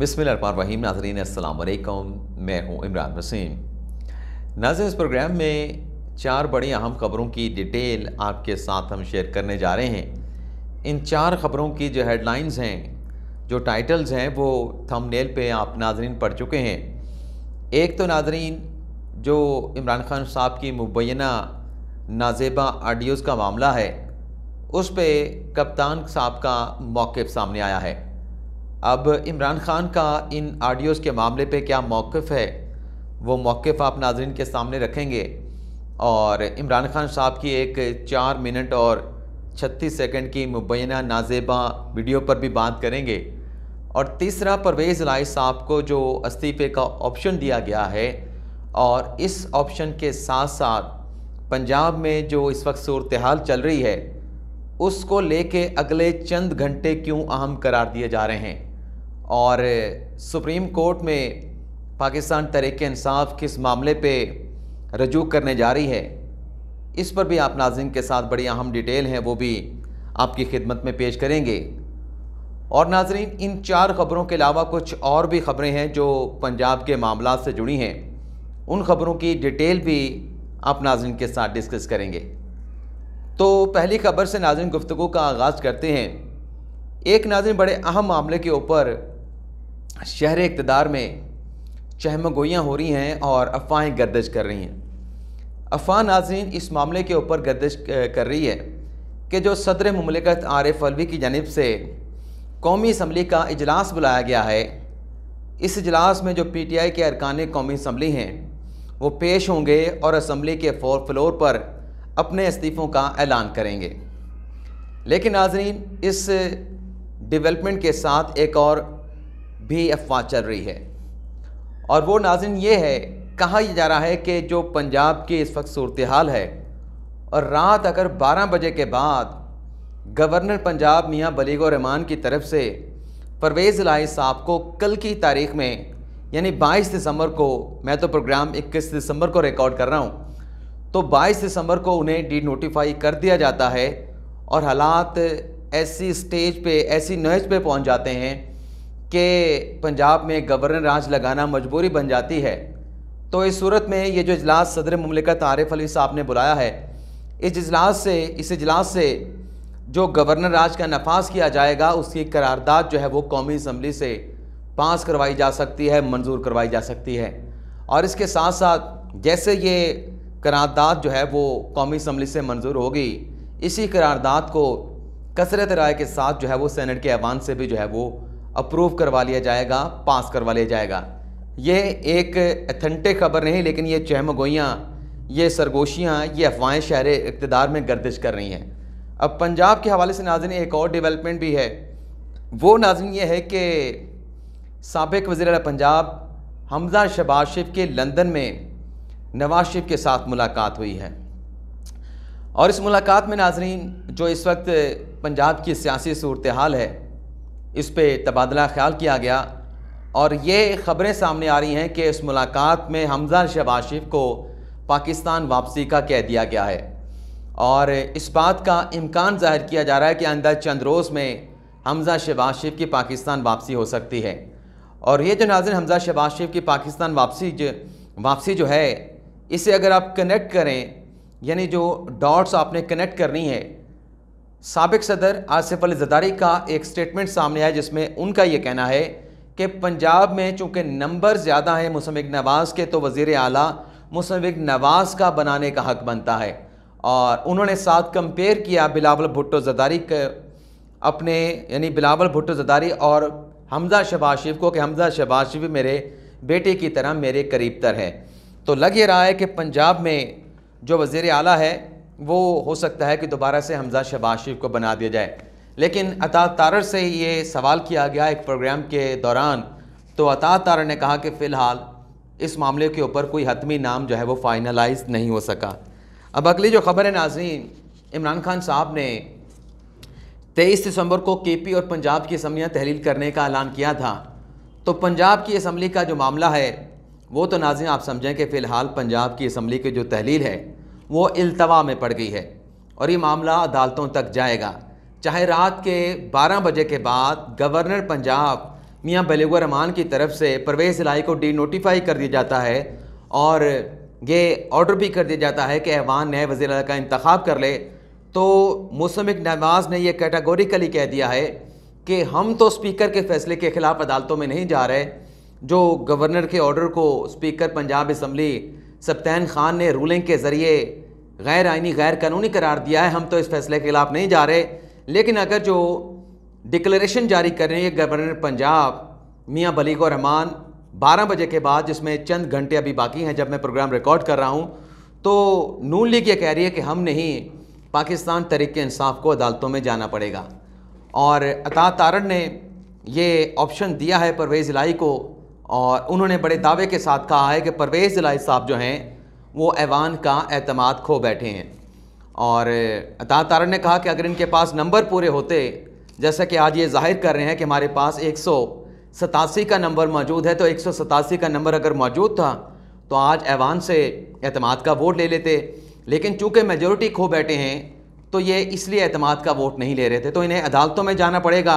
वहीम नाजरीन असलकम मैं हूँ इमरान वसीम नाजर इस प्रोग्राम में चार बड़ी अहम खबरों की डिटेल आपके साथ हम शेयर करने जा रहे हैं इन चार खबरों की जो हेडलाइंस हैं जो टाइटल्स हैं वो थंबनेल पे आप नाजरीन पढ़ चुके हैं एक तो नाजरीन जो इमरान खान साहब की मुबैना नाजेबा आडियोज़ का मामला है उस पर कप्तान साहब का मौक़ सामने आया है अब इमरान खान का इन आडियोज़ के मामले पे क्या मौक़ है वो मौक़ आप नाजरन के सामने रखेंगे और इमरान खान साहब की एक चार मिनट और छत्तीस सेकंड की मुबैना नाजेबा वीडियो पर भी बात करेंगे और तीसरा परवेज़ लाई साहब को जो इस्तीफ़े का ऑप्शन दिया गया है और इस ऑप्शन के साथ साथ पंजाब में जो इस वक्त सूरत हाल चल रही है उसको लेके अगले चंद घंटे क्यों अहम करार दिए जा रहे हैं और सुप्रीम कोर्ट में पाकिस्तान तहरीक इंसाफ किस मामले पे रजू करने जा रही है इस पर भी आप नाजिन के साथ बड़ी अहम डिटेल हैं वो भी आपकी खिदमत में पेश करेंगे और नाजरीन इन चार ख़बरों के अलावा कुछ और भी ख़बरें हैं जो पंजाब के मामला से जुड़ी हैं उन ख़बरों की डिटेल भी आप नाजरन के साथ डिस्कस करेंगे तो पहली खबर से नाजन गुफ्तु का आगाज़ करते हैं एक नाजिन बड़े अहम मामले के ऊपर शहर इकतदार में चहमगोयाँ हो रही हैं और अफवाहें गर्दश कर रही हैं अफवाह नाजरीन इस मामले के ऊपर गर्दश कर रही है कि जो सदर ममलिकत एफ अलवी की जानब से कौमी इसम्बली का अजलास बुलाया गया है इस अजलास में जो पी टी आई के अरकान कौमी इसम्बली हैं वो पेश होंगे और इसम्बली के फोर फ्लोर पर अपने इस्तीफ़ों का ऐलान करेंगे लेकिन नाजरीन इस डिवेलपमेंट के साथ एक और भी अफवाह चल रही है और वो नाजिन ये है कहा जा रहा है कि जो पंजाब की इस वक्त सूरत हाल है और रात अगर 12 बजे के बाद गवर्नर पंजाब मियाँ बलीगो रहमान की तरफ से परवेज़ लाई साहब को कल की तारीख में यानी 22 दिसंबर को मैं तो प्रोग्राम 21 दिसंबर को रिकॉर्ड कर रहा हूँ तो 22 दिसंबर को उन्हें डी नोटिफाई कर दिया जाता है और हालात ऐसी स्टेज पे ऐसी नोज पे पहुँच जाते हैं कि पंजाब में गवर्नर राज लगाना मजबूरी बन जाती है तो इस सूरत में ये जो इजलास सदर ममलिकत आरिफ अली साहब ने बुलाया है इस इजलास से इस इजलास से जो गवर्नर राज का नफाज किया जाएगा उसकी करारदाद जो है वो कौमी इसम्बली से पास करवाई जा सकती है मंजूर करवाई जा सकती है और इसके साथ साथ जैसे ये करारदाद जो है वो कौमी इसम्बली से मंजूर होगी इसी करारदाद को कसरत राय के साथ जो है वो सैनट के ऐवान से भी जो है वो अप्रूव करवा लिया जाएगा पास करवा लिया जाएगा ये एक अथेंटिक खबर नहीं लेकिन ये चहमगोइयाँ ये सरगोशियाँ ये अफवाहें शहर इकतदार में गर्दिश कर रही हैं अब पंजाब के हवाले से नाजन एक और डेवलपमेंट भी है वो नाजन ये है कि सबक वजीर पंजाब हमजा शबाज शिफ के लंदन में नवाज शिफ के साथ मुलाकात हुई है और इस मुलाकात में नाजरीन जो इस वक्त पंजाब की सियासी सूरत हाल है इस पर तबादला ख्याल किया गया और ये ख़बरें सामने आ रही हैं कि इस मुलाकात में हमजा शरीफ को पाकिस्तान वापसी का कह दिया गया है और इस बात का इम्कान ज़ाहिर किया जा रहा है कि आंदा चंद रोज़ में हमजा शरीफ की पाकिस्तान वापसी हो सकती है और ये जो नाजन हमजा शरीफ की पाकिस्तान वापसी जो वापसी जो है इसे अगर आप कनेक्ट करें यानी जो डॉट्स आपने कनेक्ट करनी है सबक सदर आसिफ अली जदारी का एक स्टेटमेंट सामने आया जिसमें उनका ये कहना है कि पंजाब में चूँकि नंबर ज़्यादा हैं मुसमिक नवाज़ के तो वज़ी अली मुसमिक नवाज़ का बनाने का हक बनता है और उन्होंने साथ कंपेयर किया बिलावल भुट्टो जदारी के अपने यानी बिलावल भुट्टो जदारी और हमज़ा शबाशिफ को कि हमज़ा शबाशिफ मेरे बेटे की तरह मेरे करीब तर है तो लग ये रहा है कि पंजाब में जो वज़ी अली है वो हो सकता है कि दोबारा से हमजा शहबाज शरीफ को बना दिया जाए लेकिन अता तारर से ये सवाल किया गया एक प्रोग्राम के दौरान तो अता तारर ने कहा कि फ़िलहाल इस मामले के ऊपर कोई हतमी नाम जो है वो फाइनलाइज नहीं हो सका अब अगली जो खबर है नाजीन इमरान खान साहब ने तेईस दिसंबर को के पी और पंजाब की असम्बलियाँ तहलील करने का ऐलान किया था तो पंजाब की असम्बली का जो मामला है वो तो नाजिन आप समझें कि फ़िलहाल पंजाब की असम्बली की जो तहलील है वो अल्तवा में पड़ गई है और ये मामला अदालतों तक जाएगा चाहे रात के 12 बजे के बाद गवर्नर पंजाब मियां बलूगर रमान की तरफ से परवेज़ इलाई को डी नोटिफाई कर दिया जाता है और ये ऑर्डर भी कर दिया जाता है कि ऐवान नए वजी का इंतखब कर ले तो मौसम नवाज ने यह कैटागोरिकली कह दिया है कि हम तो स्पीकर के फैसले के ख़िलाफ़ अदालतों में नहीं जा रहे जो गवर्नर के ऑर्डर को स्पीकर पंजाब इसम्बली सप्तान खान ने रूलिंग के ज़रिए गैर आइनी गैर कानूनी करार दिया है हम तो इस फैसले के खिलाफ नहीं जा रहे लेकिन अगर जो डिक्लेरेशन जारी कर रही है गवर्नर पंजाब मियाँ बलीग रहमान बारह बजे के बाद जिसमें चंद घंटे अभी बाकी हैं जब मैं प्रोग्राम रिकॉर्ड कर रहा हूँ तो नून लीग ये कह रही है कि हम नहीं पाकिस्तान तरीक इंसाफ को अदालतों में जाना पड़ेगा और अता तारण ने ये ऑप्शन दिया है परवेज़ इलाही को और उन्होंने बड़े दावे के साथ कहा है कि परवेज़ लाई साहब जो हैं वो ऐवान का एतमाद खो बैठे हैं और अता तारण ने कहा कि अगर इनके पास नंबर पूरे होते जैसा कि आज ये जाहिर कर रहे हैं कि हमारे पास एक सतासी का नंबर मौजूद है तो एक सौ सतासी का नंबर अगर मौजूद था तो आज ऐवान से अतमाद का वोट ले लेते लेकिन चूँकि मेजोरिटी खो बैठे हैं तो ये इसलिए अतमाद का वोट नहीं ले रहे थे तो इन्हें अदालतों में जाना पड़ेगा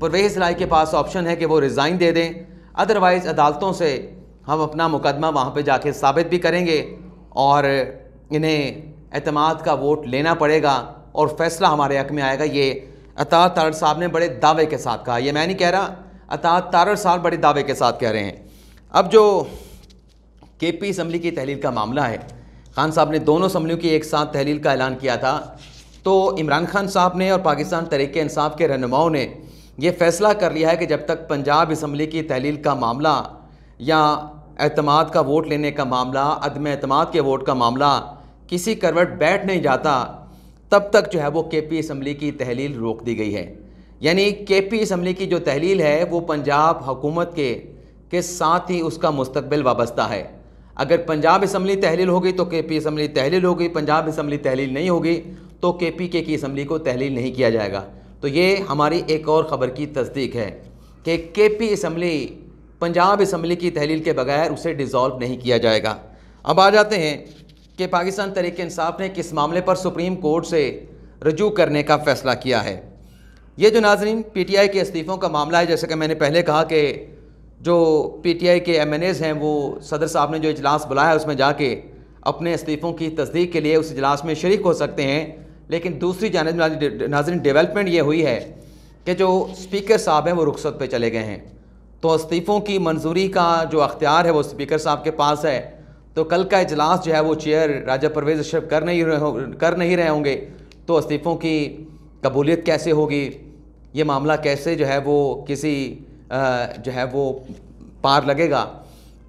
परवेज़ राय के पास ऑप्शन है कि वो रिज़ाइन दे दें अदरवाइज़ अदालतों से हम अपना मुकदमा वहाँ पे जाके साबित भी करेंगे और इन्हें अतमाद का वोट लेना पड़ेगा और फैसला हमारे हक में आएगा ये अता तारड़ साहब ने बड़े दावे के साथ कहा ये मैं नहीं कह रहा अता तारड़ साहब बड़े दावे के साथ कह रहे हैं अब जो के पी असम्बली की तहलील का मामला है खान साहब ने दोनों असम्बलियों की एक साथ तहलील का ऐलान किया था तो इमरान खान साहब ने और पाकिस्तान तरीके इंसाफ के रहनुमाओं ने ये फैसला कर लिया है कि जब तक पंजाब इसम्बली की तहलील का मामला या अहतमाद का वोट लेने का मामला अदम अतमाद के वोट का मामला किसी करवट बैठ नहीं जाता तब तक जो है वो के पी इसम्बली की तहलील रोक दी गई है यानी के पी इसम्बली की जो तहलील है वो पंजाब हुकूमत के के साथ ही उसका मुस्तबिल वाबस्ता है अगर पंजाब इसम्बली तहलील होगी तो के पी इसम्बली तहलील होगी पंजाब इसम्बली तहलील नहीं होगी तो के पी के की इसम्बली को तहलील नहीं किया जाएगा तो ये हमारी एक और ख़बर की तस्दीक है कि के पी इसम्बली पंजाब इसम्बली की तहलील के बगैर उसे डिज़ोल्व नहीं किया जाएगा अब आ जाते हैं कि पाकिस्तान तरीके इंसाफ ने किस मामले पर सुप्रीम कोर्ट से रजू करने का फ़ैसला किया है ये जो नाजरीन पी टी आई के इस्तीफ़ों का मामला है जैसे कि मैंने पहले कहा कि जो पी टी आई के एम एन एज़ हैं वो सदर साहब ने जो इजलास बुलाया है उसमें जाके अपने इस्तीफ़ों की तस्दीक के लिए उस इजलास में शरीक हो सकते हैं लेकिन दूसरी जानब नाजरन डेवलपमेंट ये हुई है कि जो स्पीकर साहब हैं वो रुखसत पे चले गए हैं तो इस्तीफ़ों की मंजूरी का जो अख्तियार है वो स्पीकर साहब के पास है तो कल का इजलास जो है वो चेयर राजा परवेज़ अशरफ कर नहीं रहे कर नहीं रहे होंगे तो इस्तीफ़ों की कबूलियत कैसे होगी ये मामला कैसे जो है वो किसी जो है वो पार लगेगा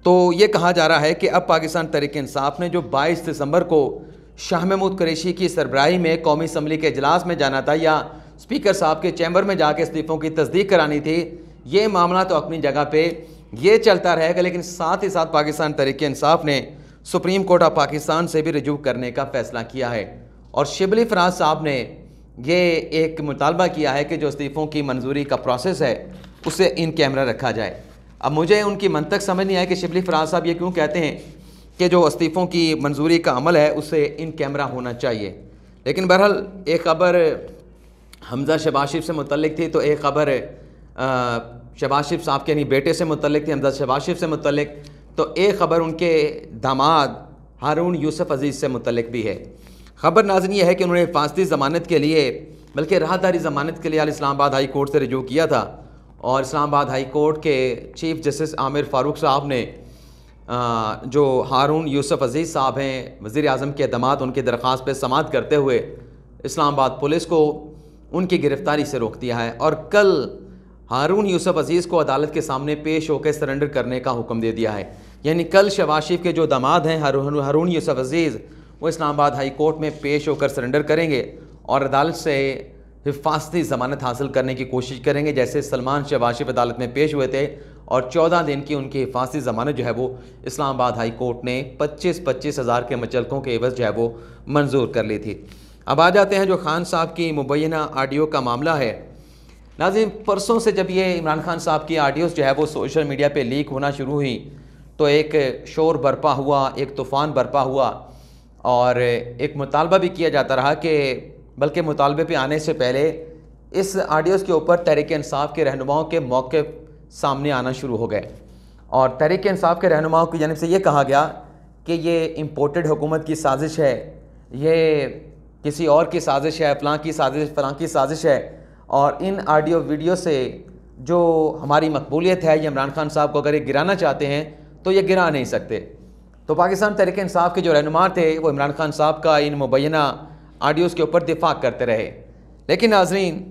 तो ये कहा जा रहा है कि अब पाकिस्तान तरीक़ानसाफ ने जो 22 दिसंबर को शाह महमूद कुरेशी की सरबराही में कौमी असम्बली के अजलास में जाना था या स्पीकर साहब के चैम्बर में जाके इस्तीफ़ों की तस्दीक करानी थी ये मामला तो अपनी जगह पर ये चलता रहेगा लेकिन साथ ही साथ पाकिस्तान तरीके इंसाफ ने सुप्रीम कोर्ट ऑफ पाकिस्तान से भी रजू करने का फैसला किया है और शिबली फराज साहब ने ये एक मुतालबा किया है कि जो इस्तीफ़ों की मंजूरी का प्रोसेस है उसे इन कैमरा रखा जाए अब मुझे उनकी मनतक समझ नहीं आया कि शिबली फराज साहब ये क्यों कहते हैं के जो इस्तीफ़ों की मंजूरी का अमल है उससे इन कैमरा होना चाहिए लेकिन बहरहाल एक खबर हमज़ा शबाशिफ से मुतलक थी तो एक खबर शबाशिफ साहब के यानी बेटे से मुतलक थी हमजा शबाशिफ से मुतलिक तो एक खबर उनके दामाद हारून यूसुफ अज़ीज़ से मुतलक भी है खबर नाजन यह है कि उन्होंने फांसी ज़मानत के लिए बल्कि राहदारी ज़मानत के लिए अल इस्लामाबाद हाई कोर्ट से रजू किया था और इस्लामाबाद हाई कोर्ट के चीफ जस्टिस आमिर फ़ारूक साहब ने जो हारून यूसुफ अज़ीज़ साहब हैं वज़ी अजम के अहदमात उनकी दरख्वास्त पर समात करते हुए इस्लामाबाद पुलिस को उनकी गिरफ़्तारी से रोक दिया है और कल हारून यूसुफ अज़ीज़ को अदालत के सामने पेश होकर सरेंडर करने का हुक्म दे दिया है यानी कल शबाज शरीफ के जो दामाद हैं हारून यूसफ यूसुफ अज़ीज़ वो इस्लामाबाद हाई कोर्ट में पेश होकर सरेंडर करेंगे और अदालत से हिफाजती ज़मानत हासिल करने की कोशिश करेंगे जैसे सलमान शवाशिफ़ अदालत में पेश हुए थे और 14 दिन की उनकी हिफाजती ज़मानत जो है वो इस्लामाबाद हाई कोर्ट ने पच्चीस पच्चीस हज़ार के मचलकों के एवज़ जो है वो मंजूर कर ली थी अब आ जाते हैं जो खान साहब की मुबैना आडियो का मामला है नाजिम परसों से जब ये इमरान खान साहब की आडियोज़ जो है वो सोशल मीडिया पर लीक होना शुरू हुई तो एक शोर बरपा हुआ एक तूफ़ान बरपा हुआ और एक मुतालबा भी किया जाता रहा कि बल्कि मुतालबे पर आने से पहले इस आडियोज़ के ऊपर तहरीक इसाफ़ के रहनुमाओं के मौके सामने आना शुरू हो गए और तहरीक इंसाफ के रहनुमाओं की जानब से ये कहा गया कि ये इम्पोर्टेड हुकूमत की साजिश है ये किसी और की साजिश है फ़लाँ की साजिश फ़लाँ की साजिश है और इन आडियो वीडियो से जो हमारी मकबूलियत है ये इमरान खान साहब को अगर ये गिराना चाहते हैं तो ये गिरा नहीं सकते तो पाकिस्तान तहरीक इंसाफ के जो रहनुमा थे वो इमरान खान साहब का इन मुबैना ऑडियोज़ के ऊपर दिफा करते रहे लेकिन नाजरीन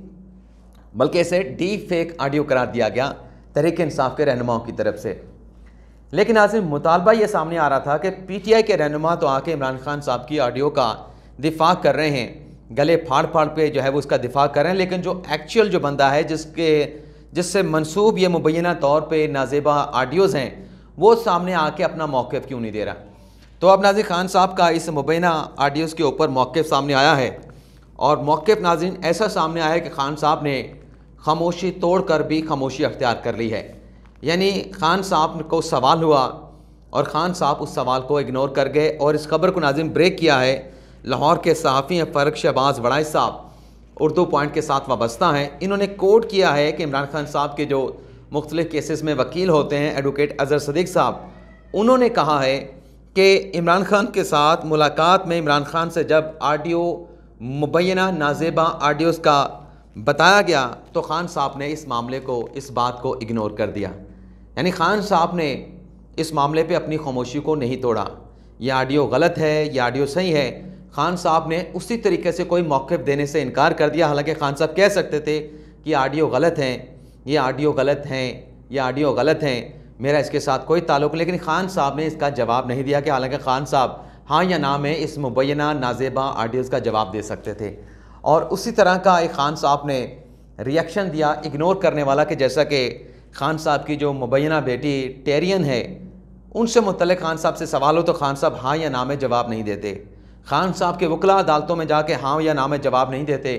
बल्कि इसे डी फेक आडियो करार दिया गया तहरीक इंसाफ के रहनुमाओं की तरफ से लेकिन आज मुतालबा ये सामने आ रहा था कि पी टी आई के रहनुमा तो आके इमरान खान साहब की ऑडियो का दिफा कर रहे हैं गले फाड़ फाड़ पे जो है वो उसका दिफा कर रहे हैं लेकिन जो एक्चुअल जो बंदा है जिसके जिससे मनसूब ये मुबैना तौर पर नाजेबा ऑडियोज़ हैं वो सामने आके अपना मौक़ क्यों नहीं दे रहा तो अब नाजिर खान साहब का इस मुबैना ऑडियोज़ के ऊपर मौक़ सामने आया है और मौक़ नाजिन ऐसा सामने आया है कि खान साहब ने खामोशी तोड़कर भी खामोशी अख्तियार कर ली है यानी खान साहब को सवाल हुआ और ख़ान साहब उस सवाल को इग्नोर कर गए और इस खबर को नाजिम ब्रेक किया है लाहौर के सहाफ़ी हैं फ़र्क शहबाज वड़ाई साहब उर्दू पॉइंट के साथ वाबस्ता हैं इन्होंने कोट किया है कि इमरान खान साहब के जो मुख्तलिफ़ केसेस में वकील होते हैं एडवोकेट अजहर सदीक साहब उन्होंने कहा है कि इमरान खान के साथ मुलाकात में इमरान खान से जब आडियो मुबैना नाजेबा आडियोज़ का बताया गया तो ख़ान साहब ने इस मामले को इस बात को इग्नोर कर दिया यानी ख़ान साहब ने इस मामले पे अपनी खामोशी को नहीं तोड़ा ये आडियो गलत है यह आडियो सही है खान साहब ने उसी तरीके से कोई मौक़ देने से इनकार कर दिया हालांकि खान साहब कह सकते थे कि आडियो गलत हैं ये आडियो गलत हैं ये आडियो गलत हैं मेरा इसके साथ कोई ताल्लुक लेकिन खान साहब ने इसका जवाब नहीं दिया कि हालांकि खान साहब हाँ या ना में इस मुबैना नाजेबा आडियोज़ का जवाब दे सकते थे और उसी तरह का एक ख़ान साहब ने रिएक्शन दिया इग्नोर करने वाला कि जैसा कि ख़ान साहब की जो मुबैना बेटी टेरियन है उनसे मुतल ख़ान साहब से सवाल हो तो ख़ान साहब हाँ या नाम जवाब नहीं देते ख़ान साहब के वकला अदालतों में जाके हाँ या नाम जवाब नहीं देते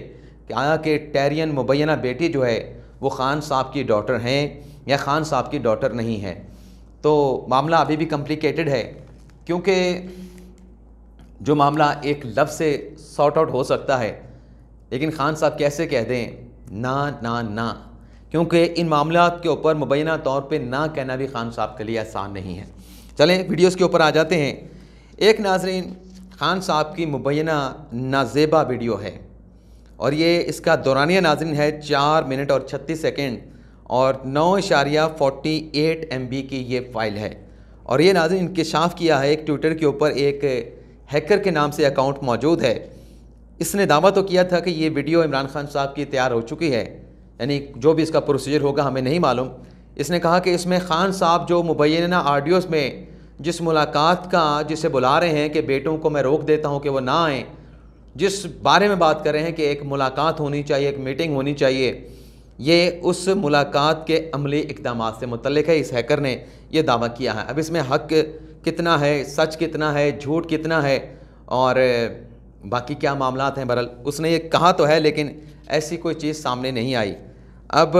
कि आया कि टेरियन मुबैना बेटी जो है वो ख़ान साहब की डॉटर हैं या ख़ान साहब की डॉटर नहीं है तो मामला अभी भी कम्प्लिकेटेड है क्योंकि जो मामला एक लफ्ज़ से सॉर्ट आउट हो सकता है लेकिन खान साहब कैसे कह दें ना ना ना क्योंकि इन मामला के ऊपर मुबैना तौर पर ना कहना भी खान साहब के लिए आसान नहीं है चलें वीडियोज़ के ऊपर आ जाते हैं एक नाजरीन खान साहब की मुबैना नाजेबा वीडियो है और ये इसका दौरानिया नाजरीन है चार मिनट और छत्तीस सेकेंड और नौ इशारिया फोटी एट एम बी की ये फ़ाइल है और ये नाजरन इंकशाफ किया है एक ट्विटर के ऊपर एक हैकर के नाम से अकाउंट मौजूद है इसने दावा तो किया था कि ये वीडियो इमरान खान साहब की तैयार हो चुकी है यानी जो भी इसका प्रोसीजर होगा हमें नहीं मालूम इसने कहा कि इसमें खान साहब जो मुबैना आडियोज़ में जिस मुलाकात का जिसे बुला रहे हैं कि बेटों को मैं रोक देता हूँ कि वो ना आए जिस बारे में बात कर रहे हैं कि एक मुलाकात होनी चाहिए एक मीटिंग होनी चाहिए ये उस मुलाकात के अमली इकदाम से मुतलक है इस हैकर ने यह दावा किया है अब इसमें हक कितना है सच कितना है झूठ कितना है और बाकी क्या मामला हैं बरल उसने ये कहा तो है लेकिन ऐसी कोई चीज़ सामने नहीं आई अब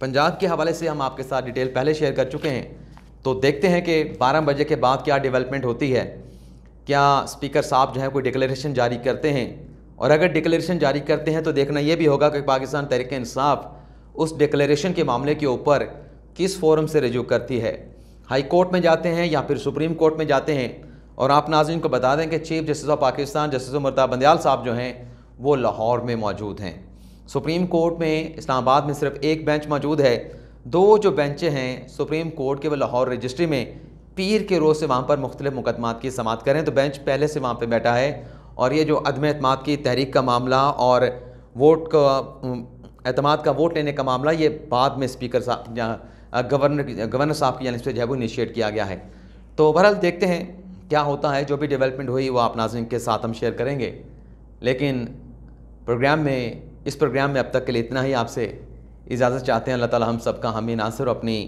पंजाब के हवाले से हम आपके साथ डिटेल पहले शेयर कर चुके हैं तो देखते हैं कि 12 बजे के बाद क्या डेवलपमेंट होती है क्या स्पीकर साहब जो है कोई डिक्लेरेशन जारी करते हैं और अगर डिक्लेरेशन जारी करते हैं तो देखना यह भी होगा कि पाकिस्तान तहरीक इंसाफ उस डिक्लेरेशन के मामले के ऊपर किस फोरम से रजू करती है हाई कोर्ट में जाते हैं या फिर सुप्रीम कोर्ट में जाते हैं और आप नाजिन को बता दें कि chief justice of Pakistan justice Umar Ata Bandial साहब जो हैं वो लाहौर में मौजूद हैं सुप्रीम कोर्ट में इस्लामाबाद में सिर्फ एक बेंच मौजूद है दो जो बेंचें हैं सुप्रीम कोर्ट के वो लाहौर रजिस्ट्री में पीर के रोज़ से वहाँ पर मुख्तु मुकदमात की समात करें तो बेंच पहले से वहाँ पर बैठा है और ये जो अदम अतमाद की तहरीक का मामला और वोट का अतमाद का वोट लेने का मामला ये बाद में स्पीकर साहब गवर्नर गवर्नर साहब की जानब से जो है वो इनिशिएट किया गया है तो बहरहाल देखते हैं क्या होता है जो भी डेवलपमेंट हुई वो आप नाजिम के साथ हम शेयर करेंगे लेकिन प्रोग्राम में इस प्रोग्राम में अब तक के लिए इतना ही आपसे इजाज़त चाहते हैं अल्लाह ताला हम सबका हमें नासिर अपनी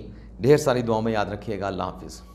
ढेर सारी दुआओं में याद रखिएगा अल्लाह हाफिज़